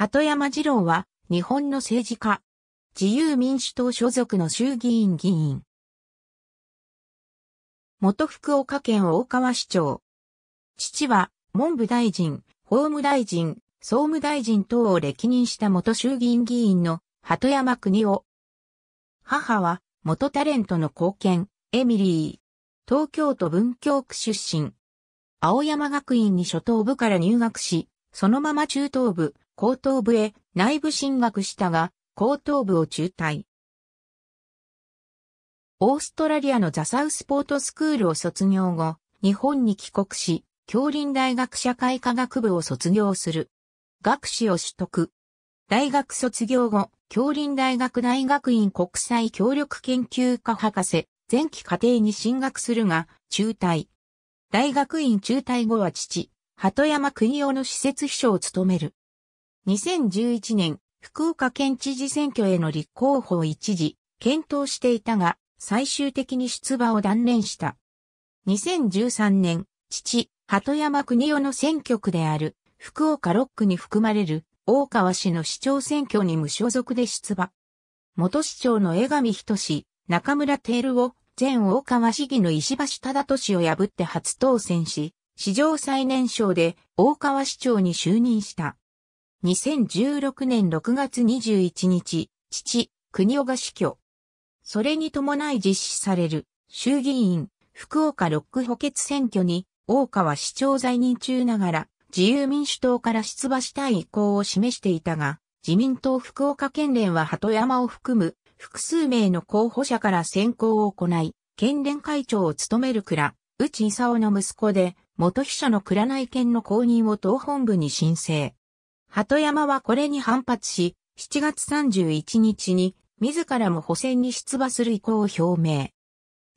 鳩山二郎は、日本の政治家。自由民主党所属の衆議院議員。元福岡県大川市長。父は、文部大臣、法務大臣、総務大臣等を歴任した元衆議院議員の鳩山邦夫。母は、元タレントの貢献、エミリー。東京都文京区出身。青山学院に初等部から入学し、そのまま中等部、高等部へ内部進学したが、高等部を中退。オーストラリアのザサウスポートスクールを卒業後、日本に帰国し、教林大学社会科学部を卒業する。学士を取得。大学卒業後、教林大学大学院国際協力研究科博士、前期課程に進学するが、中退。大学院中退後は父、鳩山国夫の施設秘書を務める。2011年、福岡県知事選挙への立候補を一時、検討していたが、最終的に出馬を断念した。2013年、父、鳩山国夫の選挙区である、福岡6区に含まれる、大川市の市長選挙に無所属で出馬。元市長の江上仁中村ルを、前大川市議の石橋忠俊を破って初当選し、史上最年少で大川市長に就任した。2016年6月21日、父、国尾が死去。それに伴い実施される衆議院福岡6区補欠選挙に、大川市長在任中ながら自由民主党から出馬したい意向を示していたが、自民党福岡県連は鳩山を含む複数名の候補者から選考を行い、県連会長を務める倉、内勲の息子で、元秘書の倉内県の公認を党本部に申請。鳩山はこれに反発し、7月31日に自らも補選に出馬する意向を表明。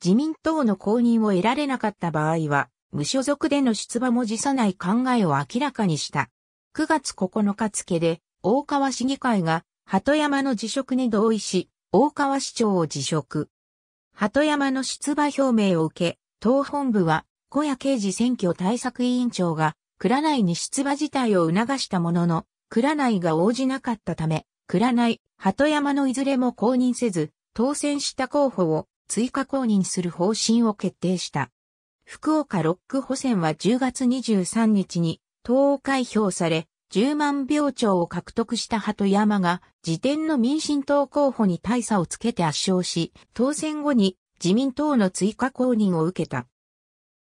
自民党の公認を得られなかった場合は、無所属での出馬も辞さない考えを明らかにした。9月9日付で、大川市議会が、鳩山の辞職に同意し、大川市長を辞職。鳩山の出馬表明を受け、党本部は、小谷刑事選挙対策委員長が、倉内に出馬自体を促したものの、倉内が応じなかったため、倉内、鳩山のいずれも公認せず、当選した候補を追加公認する方針を決定した。福岡ロック補選は10月23日に党を開票され、10万票超を獲得した鳩山が、時点の民進党候補に大差をつけて圧勝し、当選後に自民党の追加公認を受けた。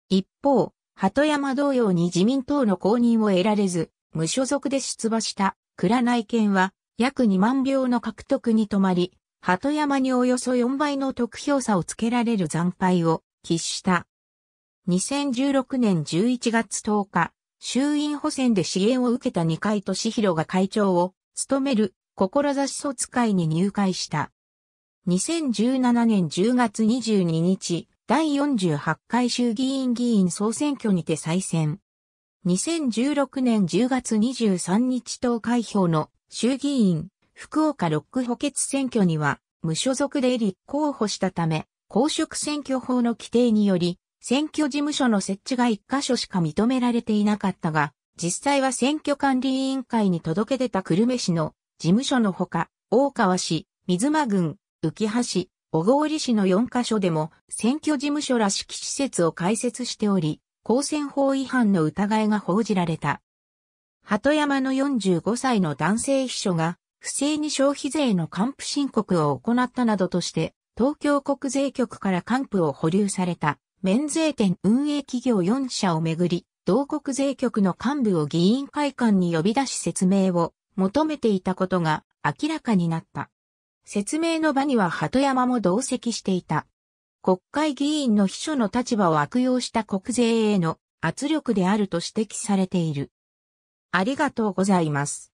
一方、鳩山同様に自民党の公認を得られず、無所属で出馬した倉内県は約2万票の獲得に止まり、鳩山におよそ4倍の得票差をつけられる惨敗を喫した。2016年11月10日、衆院補選で支援を受けた二階俊博が会長を務める志卒会に入会した。2017年10月22日、第48回衆議院議員総選挙にて再選。2016年10月23日投開票の衆議院福岡6区補欠選挙には無所属で立候補したため、公職選挙法の規定により、選挙事務所の設置が1カ所しか認められていなかったが、実際は選挙管理委員会に届け出た久留米市の事務所のほか、大川市、水間郡、浮橋、小郡市の4カ所でも選挙事務所らしき施設を開設しており、公選法違反の疑いが報じられた。鳩山の45歳の男性秘書が、不正に消費税の還付申告を行ったなどとして、東京国税局から還付を保留された、免税店運営企業4社をめぐり、同国税局の幹部を議員会館に呼び出し説明を求めていたことが明らかになった。説明の場には鳩山も同席していた。国会議員の秘書の立場を悪用した国税への圧力であると指摘されている。ありがとうございます。